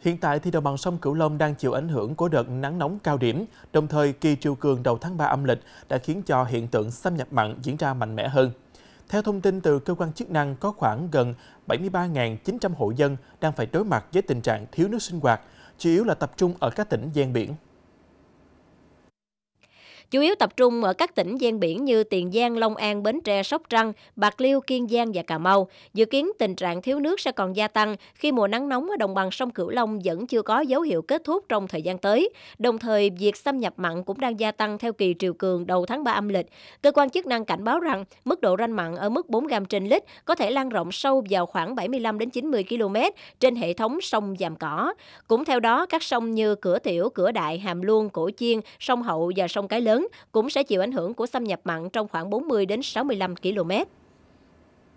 Hiện tại thì đồng bằng sông Cửu Long đang chịu ảnh hưởng của đợt nắng nóng cao điểm, đồng thời kỳ triều cường đầu tháng 3 âm lịch đã khiến cho hiện tượng xâm nhập mặn diễn ra mạnh mẽ hơn. Theo thông tin từ cơ quan chức năng, có khoảng gần 73.900 hộ dân đang phải đối mặt với tình trạng thiếu nước sinh hoạt, chủ yếu là tập trung ở các tỉnh gian biển chủ yếu tập trung ở các tỉnh ven biển như Tiền Giang, Long An, Bến Tre, Sóc Trăng, Bạc Liêu, Kiên Giang và Cà Mau. Dự kiến tình trạng thiếu nước sẽ còn gia tăng khi mùa nắng nóng ở đồng bằng sông Cửu Long vẫn chưa có dấu hiệu kết thúc trong thời gian tới. Đồng thời, việc xâm nhập mặn cũng đang gia tăng theo kỳ triều cường đầu tháng 3 âm lịch. Cơ quan chức năng cảnh báo rằng mức độ ranh mặn ở mức 4 gram trên lít có thể lan rộng sâu vào khoảng 75 đến 90 km trên hệ thống sông Giàm Cỏ. Cũng theo đó, các sông như Cửa Tiểu, Cửa Đại, Hàm Luông, Cổ Chiên, sông Hậu và sông Cái Lớn lớn cũng sẽ chịu ảnh hưởng của xâm nhập mặn trong khoảng 40 đến 65 km.